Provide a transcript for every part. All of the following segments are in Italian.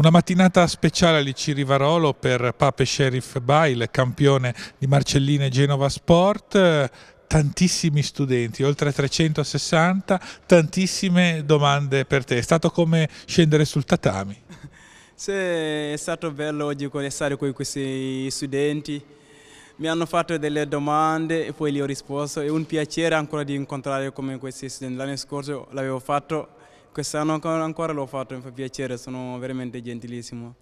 Una mattinata speciale all'IC Rivarolo per Pape Sheriff Bail, campione di Marcelline Genova Sport, tantissimi studenti, oltre 360, tantissime domande per te. È stato come scendere sul tatami? Sì, è stato bello oggi stare con questi studenti. Mi hanno fatto delle domande e poi gli ho risposto. È un piacere ancora di incontrare come questi studenti. L'anno scorso l'avevo fatto Quest'anno ancora l'ho fatto, mi fa piacere, sono veramente gentilissimo.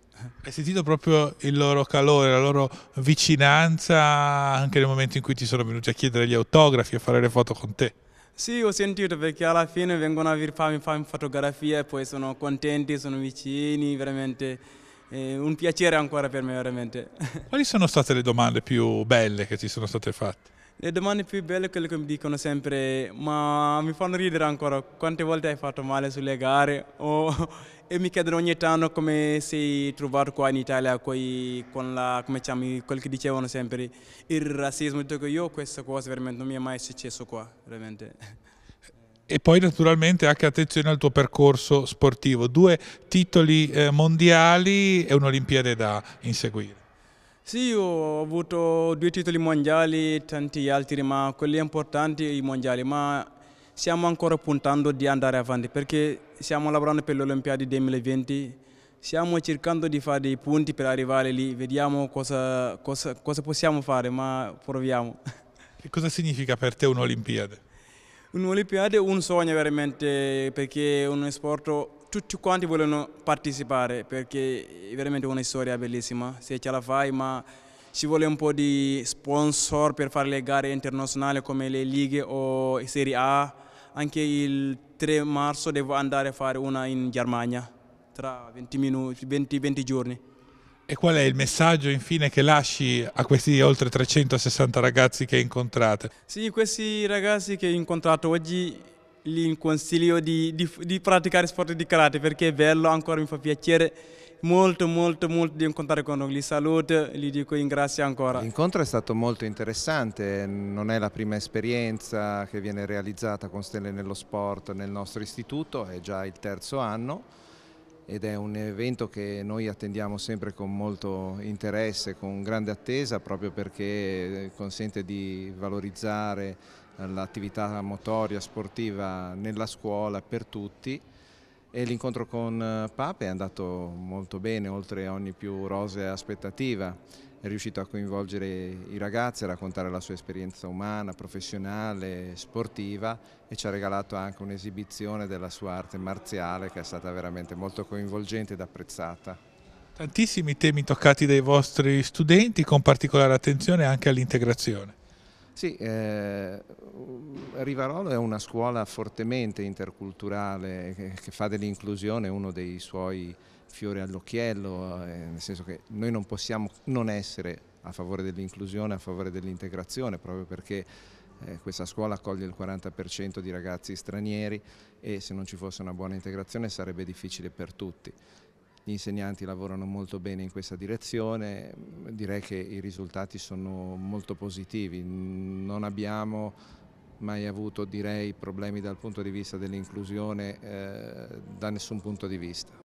Hai sentito proprio il loro calore, la loro vicinanza anche nel momento in cui ti sono venuti a chiedere gli autografi e fare le foto con te? Sì, ho sentito perché alla fine vengono a farmi, farmi fotografie e poi sono contenti, sono vicini, veramente è eh, un piacere ancora per me veramente. Quali sono state le domande più belle che ti sono state fatte? Le domande più belle quelle che mi dicono sempre, ma mi fanno ridere ancora, quante volte hai fatto male sulle gare? O, e mi chiedono ogni tanto come sei trovato qua in Italia coi, con la, chiami, quel che dicevano sempre, il razzismo. Dico io questa cosa veramente non mi è mai successo qua, veramente. E poi naturalmente anche attenzione al tuo percorso sportivo, due titoli eh, mondiali e un'Olimpiade da inseguire. Sì, ho avuto due titoli mondiali, tanti altri, ma quelli importanti i mondiali, ma stiamo ancora puntando di andare avanti perché stiamo lavorando per le Olimpiadi 2020, stiamo cercando di fare dei punti per arrivare lì, vediamo cosa, cosa, cosa possiamo fare, ma proviamo. Che cosa significa per te un'Olimpiade? Un'Olimpiade è un sogno veramente perché è un sport tutti quanti vogliono partecipare perché è veramente una storia bellissima, se ce la fai, ma ci vuole un po' di sponsor per fare le gare internazionali come le Ligue o Serie A. Anche il 3 marzo devo andare a fare una in Germania, tra 20, minuti, 20, 20 giorni. E qual è il messaggio infine che lasci a questi oltre 360 ragazzi che incontrate? Sì, questi ragazzi che ho incontrato oggi gli consiglio di, di, di praticare sport di karate perché è bello, ancora mi fa piacere molto molto molto di incontrare con loro, li saluto, gli dico in grazie ancora. L'incontro è stato molto interessante, non è la prima esperienza che viene realizzata con Stelle nello Sport nel nostro istituto, è già il terzo anno ed è un evento che noi attendiamo sempre con molto interesse, con grande attesa, proprio perché eh, consente di valorizzare l'attività motoria, sportiva nella scuola per tutti e l'incontro con eh, Pape è andato molto bene, oltre ogni più rosea aspettativa. È riuscito a coinvolgere i ragazzi, a raccontare la sua esperienza umana, professionale, sportiva e ci ha regalato anche un'esibizione della sua arte marziale che è stata veramente molto coinvolgente ed apprezzata. Tantissimi temi toccati dai vostri studenti, con particolare attenzione anche all'integrazione. Sì, eh, Rivarolo è una scuola fortemente interculturale che, che fa dell'inclusione uno dei suoi fiori all'occhiello, eh, nel senso che noi non possiamo non essere a favore dell'inclusione, a favore dell'integrazione, proprio perché eh, questa scuola accoglie il 40% di ragazzi stranieri e se non ci fosse una buona integrazione sarebbe difficile per tutti gli insegnanti lavorano molto bene in questa direzione, direi che i risultati sono molto positivi, non abbiamo mai avuto direi, problemi dal punto di vista dell'inclusione eh, da nessun punto di vista.